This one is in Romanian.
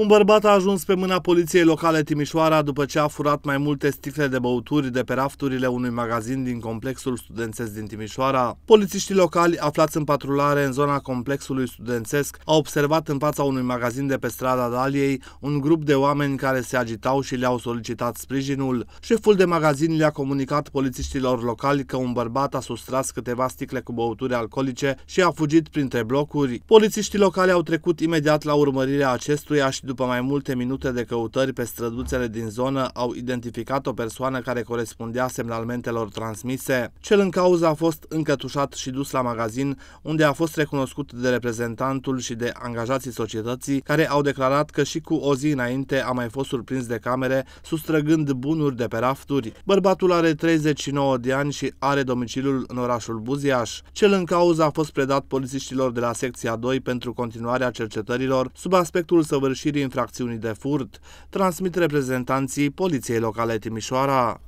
Un bărbat a ajuns pe mâna poliției locale Timișoara după ce a furat mai multe sticle de băuturi de pe rafturile unui magazin din complexul studențesc din Timișoara. Polițiștii locali aflați în patrulare în zona complexului studențesc au observat în fața unui magazin de pe strada Daliei un grup de oameni care se agitau și le-au solicitat sprijinul. Șeful de magazin le-a comunicat polițiștilor locali că un bărbat a sustras câteva sticle cu băuturi alcoolice și a fugit printre blocuri. Polițiștii locali au trecut imediat la urmărirea acestuia și după mai multe minute de căutări pe străduțele din zonă, au identificat o persoană care corespundea semnalmentelor transmise. Cel în cauză a fost încătușat și dus la magazin, unde a fost recunoscut de reprezentantul și de angajații societății, care au declarat că și cu o zi înainte a mai fost surprins de camere, sustrăgând bunuri de pe rafturi. Bărbatul are 39 de ani și are domiciliul în orașul Buziaș. Cel în cauză a fost predat polițiștilor de la secția 2 pentru continuarea cercetărilor sub aspectul săvârșit săvârșirii infracțiunii de furt, transmit reprezentanții Poliției Locale Timișoara.